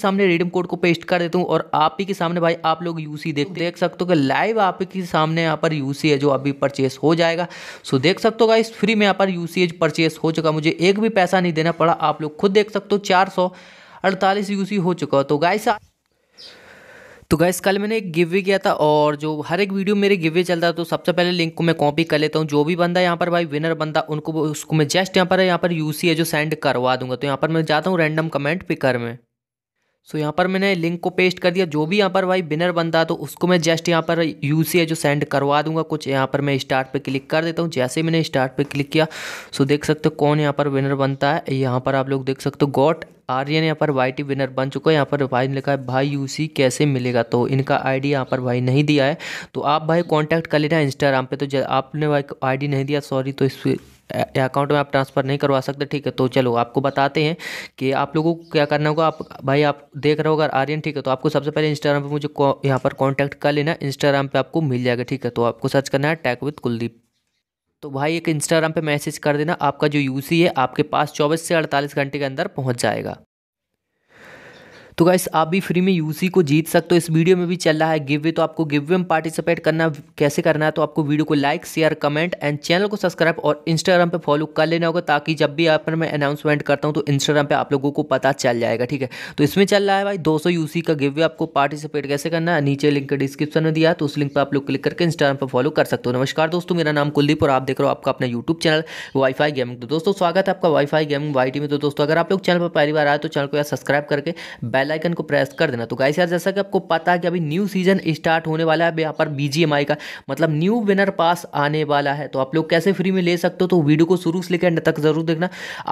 सामने redeem code को paste कर देता हूँ और आप ही के सामने भाई आप लोग यूसी देख देख सकते हो कि लाइव आप ही के सामने यहाँ पर यूसी है जो अभी परचेस हो जाएगा सो देख सकते हो गाइस फ्री में यहाँ पर यूसी परचेस हो चुका मुझे एक भी पैसा नहीं देना पड़ा आप लोग खुद देख सकते हो चार सौ अड़तालीस यूसी हो चुका तो गाइस तो गैस कल मैंने एक गिवे किया था और जो हर एक वीडियो मेरे गिवे चलता है तो सबसे पहले लिंक को मैं कॉपी कर लेता हूँ जो भी बंदा यहाँ पर भाई विनर बंदा उनको उसको मैं जस्ट यहाँ पर यहाँ पर यूसी है जो सेंड करवा दूंगा तो यहाँ पर मैं जाता हूँ रैंडम कमेंट पिकर में सो यहाँ पर मैंने लिंक को पेस्ट कर दिया जो भी यहाँ पर भाई बिनर बनता है तो उसको मैं जस्ट यहाँ पर यू सी है जो सेंड करवा दूंगा कुछ यहाँ पर मैं स्टार्ट पे क्लिक कर देता हूँ जैसे मैंने स्टार्ट पे क्लिक किया सो देख सकते हो कौन यहाँ पर विनर बनता है यहाँ पर आप लोग देख सकते हो गॉट आर्यन यहाँ पर वाई टी विनर बन चुका है यहाँ पर भाई ने लिखा है भाई यू कैसे मिलेगा तो इनका आईडी यहाँ पर भाई नहीं दिया है तो आप भाई कांटेक्ट कर लेना इंस्टाग्राम पे तो आपने भाई आईडी नहीं दिया सॉरी तो इस अकाउंट में आप ट्रांसफ़र नहीं करवा सकते ठीक है तो चलो आपको बताते हैं कि आप लोगों को क्या करना होगा आप भाई आप देख रहे हो अगर आर्यन ठीक है तो आपको सबसे पहले इंस्टाग्राम पर मुझे यहाँ पर कॉन्टैक्ट कर लेना इंस्टाग्राम पर आपको मिल जाएगा ठीक है तो आपको सर्च करना है टैक विद कुलदीप तो भाई एक इंस्टाग्राम पे मैसेज कर देना आपका जो यूसी है आपके पास 24 से 48 घंटे के अंदर पहुंच जाएगा तो गाइस आप भी फ्री में यूसी को जीत सकते हो इस वीडियो में भी चल रहा है गिव वे तो आपको गिव वे में पार्टिसिपेट करना कैसे करना है तो आपको वीडियो को like share comment and channel को सब्सक्राइब और इंस्टाग्राम पर फॉलो कर लेना होगा ताकि जब भी यहाँ पर मैं अनाउंसमेंट करता हूँ तो इंस्टाग्राम पर आप लोगों को पता चल जाएगा ठीक है तो इसमें चल रहा है भाई दो यूसी का गिव वे आपको पार्टिसिपेट कैसे करना है नीचे लिंक डिस्क्रिप्शन में दिया तो उस लिंक पर आप लोग क्लिक करके इंस्टाग्राम पर फॉलो कर सकते हो नमस्कार दोस्तों मेरा नाम कुलदीप और आप देख रहे हो आपका अपना यूट्यूब चैनल वाईफाई गेमिंग दोस्तों स्वागत है आपका वाईफाई गेमिंग वाई में तो दोस्तों अगर आप लोग चैनल पर पहली बार आए तो चैनल को सब्सक्राइब करके बेल बेल आइकन को प्रेस कर देना तो गाइस यार जैसा कि आपको पता है कि अभी न्यू सीजन स्टार्ट होने वाला है यहाँ पर बीजीएमआई का मतलब न्यू विनर पास आने वाला है तो आप लोग कैसे फ्री में ले सकते हो तो वीडियो को शुरू से लेकर एंड तक जरूर देखना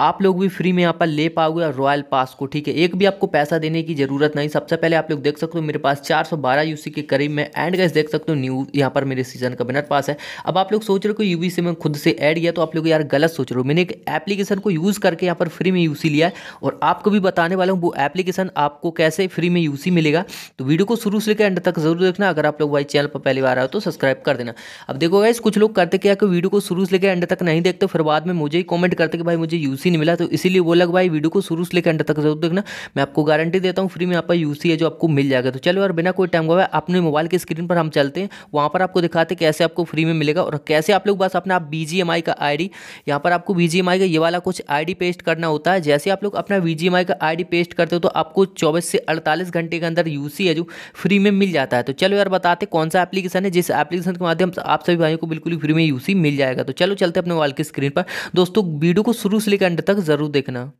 आप लोग भी फ्री में यहाँ पर ले पाओगे रॉयल पास को ठीक है एक भी आपको पैसा देने की जरूरत नहीं सबसे पहले आप लोग देख सकते हो मेरे पास चार सौ बारह यूसी के करीब में एंड गाइस देख सकते हो न्यू यहाँ पर मेरे सीजन का विनर पास है अब आप लोग सोच रहे हो यूबी से मैं खुद से ऐड किया तो आप लोग यार गलत सोच रहे हो मैंने एक एप्लीकेशन को यूज़ करके यहाँ पर फ्री में यूसी लिया है और आपको भी बताने वाला हूँ वो एप्लीकेशन आपको आपको कैसे फ्री में यूसी मिलेगा तो वीडियो को शुरू से लेकर एंड तक जरूर देखना अगर आप लोग भाई चैनल पर पहली बार आए तो सब्सक्राइब कर देना अब देखो गाइस कुछ लोग करते क्या कि वीडियो को शुरू से लेकर एंड तक नहीं देखते फिर बाद में मुझे ही कॉमेंट करते कि भाई मुझे यूसी नहीं मिला तो इसीलिए वो लग भाई वीडियो को शुरू से लेकर एंड तक जरूर देखना मैं आपको गारंटी देता हूँ फ्री में आपका यूसी है जो आपको मिल जाएगा तो चलो और बिना कोई टाइम गवाए अपने मोबाइल की स्क्रीन पर हम चलते हैं वहाँ पर आपको दिखाते कैसे आपको फ्री में मिलेगा और कैसे आप लोग बस अपना आप बीजीएमआई का आई डी यहाँ पर आपको बीजीएमआई का ये वाला कुछ आई पेस्ट करना होता है जैसे आप लोग अपना बीजीएमआई का आई पेस्ट करते हो तो आपको चौबीस से अड़तालीस घंटे के अंदर यू है जो फ्री में मिल जाता है तो चलो यार बताते कौन सा एप्लीकेशन है जिस एप्लीकेशन के माध्यम से आप सभी भाइयों को बिल्कुल ही फ्री में यू मिल जाएगा तो चलो चलते अपने मोबाइल की स्क्रीन पर दोस्तों वीडियो को शुरू से लेकर अंत तक जरूर देखना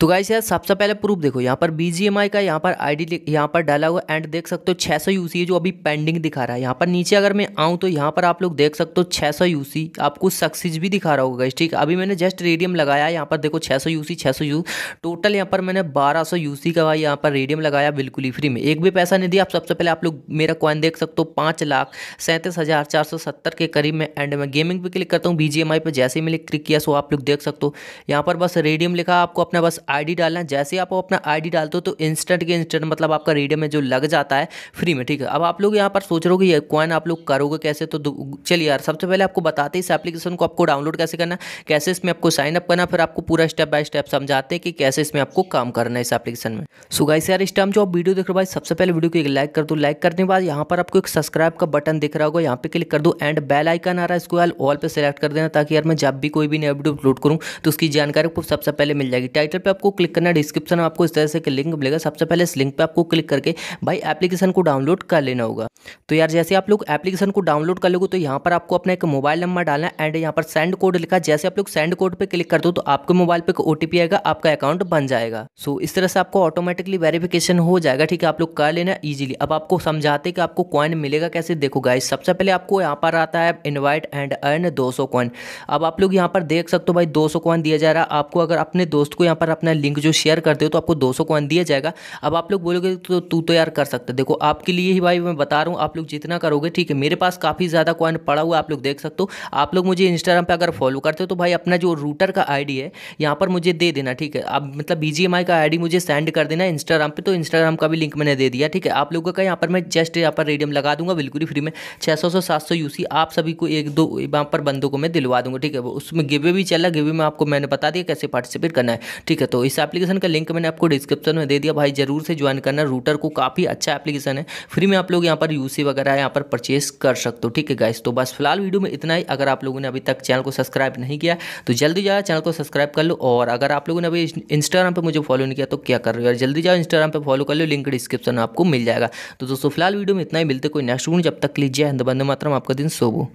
तो गाइस यार सबसे पहले प्रूफ देखो यहाँ पर बी का यहाँ पर आईडी यहाँ पर डाला हुआ एंड देख सकते हो 600 यूसी जो अभी पेंडिंग दिखा रहा है यहाँ पर नीचे अगर मैं आऊँ तो यहाँ पर आप लोग देख सकते हो 600 यूसी आपको सक्सेस भी दिखा रहा होगा गाइस ठीक अभी मैंने जस्ट रेडियम लगाया यहाँ पर देखो छः यूसी 600 यू टोटल यहाँ पर मैंने बारह सौ का भाई यहाँ पर रेडियम लगाया बिल्कुल ही फ्री में एक भी पैसा नहीं दिया आप सबसे पहले आप लोग मेरा कॉइन देख सकते हो पाँच लाख सैंतीस हज़ार चार सौ सत्तर के करीब में एंड में गेमिंग पे क्लिक करता हूँ आई पर जैसे ही मैंने क्लिक किया सो आप लोग देख सकते हो यहाँ पर बस रेडियम लिखा आपको अपना बस आईडी डालना जैसे ही आप अपना आईडी डालते हो तो इंस्टेंट के इंस्टेंट मतलब आपका रीडम में जो लग जाता है फ्री में ठीक है अब आप लोग यहाँ पर सोच रहे हो कि ये कॉइन आप लोग करोगे कैसे तो चलिए यार सबसे पहले आपको बताते हैं इस एप्लीकेशन को आपको डाउनलोड कैसे करना कैसे इसमें आपको साइन करना फिर आपको पूरा स्टेप बाय स्टेप समझाते हैं कि कैसे इसमें आपको काम करना है इस एप्लीकेशन में सुगाई से यार इस टाइम जो आप वीडियो देख रहे हो भाई सबसे पहले वीडियो को एक लाइक कर दो लाइक करने के बाद यहाँ पर आपको एक सब्सक्राइब का बटन दिख रहा होगा यहाँ पे क्लिक कर दो एंड बेल आइकन आ रहा है इसको यार ऑल पे सेलेक्ट कर देना ताकि यार मैं जब भी कोई भी नया वीडियो अपलोड करूँ तो उसकी जानकारी आपको सबसे पहले मिल जाएगी टाइटल पर आपको क्लिक करना है डिस्क्रिप्शन में आपको इस तरह से लिंक मिलेगा सबसे पहले इस लिंक पर आपको क्लिक करके भाई एप्लीकेशन को डाउनलोड कर लेना होगा तो यार जैसे आप लोग एप्लीकेशन को डाउनलोड कर लोगे तो यहाँ पर आपको अपना एक मोबाइल नंबर डालना है एंड यहाँ पर सेंड कोड लिखा जैसे आप लोग सेंड कोड पर क्लिक कर दो तो आपके मोबाइल पर ओ आएगा आपका अकाउंट बन जाएगा सो इस तरह से आपको ऑटोमेटिकली वेरिफिकेशन हो जाएगा ठीक है आप लोग कर लेना ईजिली अब आपको समझाते कि आपको कॉइन मिलेगा कैसे देखो गाइस सबसे पहले आपको यहाँ पर आता है इन्वाइट एंड अर्न 200 कॉइन अब आप लोग यहाँ पर देख सकते हो भाई 200 कॉइन दिया जा रहा है आपको अगर अपने दोस्त को यहाँ पर अपने अपना लिंक जो शेयर करते हो तो आपको दो सौ कॉइन दिया जाएगा अब आप लोग बोलोगे तो तू तो यार कर सकते देखो आपके लिए ही भाई मैं बता रहा हूँ आप लोग जितना करोगे ठीक है मेरे पास काफ़ी ज़्यादा कॉइन पड़ा हुआ आप लोग देख सकते हो आप लोग मुझे इंस्टाग्राम पर अगर फॉलो करते हो तो भाई अपना जो रूटर का आई है यहाँ पर मुझे दे देना ठीक है आप मतलब बी का आई मुझे सेंड कर देना इंस्टाग्राम पर तो इंस्टाग्राम का भी लिंक मैंने दे दिया ठीक है आप लोगों का यहाँ पर मैं जस्ट यहाँ पर रेडियम लगा दूंगा बिल्कुल ही फ्री में छः सौ से सात सौ यूसी आप सभी को एक दो यहाँ पर बंदों को मैं दिलवा दूंगा ठीक है उसमें गिवे भी चला गिवे में आपको मैंने बता दिया कैसे पार्टिसिपेट करना है ठीक है तो तो इस एप्लीकेशन का लिंक मैंने आपको डिस्क्रिप्शन में दे दिया भाई जरूर से ज्वाइन करना रूटर को काफ़ी अच्छा एप्लीकेशन है फ्री में आप लोग यहाँ पर यूसी वगैरह यहाँ पर परचेस कर सकते हो ठीक है गाइस तो बस फिलहाल वीडियो में इतना ही अगर आप लोगों ने अभी तक चैनल को सब्सक्राइब नहीं किया तो जल्दी जाए चैनल को सब्सक्राइब कर लो और अगर आप लोगों ने अभी इंस्टाग्राम पर मुझे फॉलो नहीं किया तो क्या कर रहे हो जल्दी जाओ इंस्टाग्राम पर फॉलो कर लो लिंक डिस्क्रिप्शन में आपको मिल जाएगा तो दोस्तों फिलहाल वीडियो में इतना ही मिलते कोई नेक्स्ट जब तक लीजिए हिंद बंद मातरम आपका दिन सोबो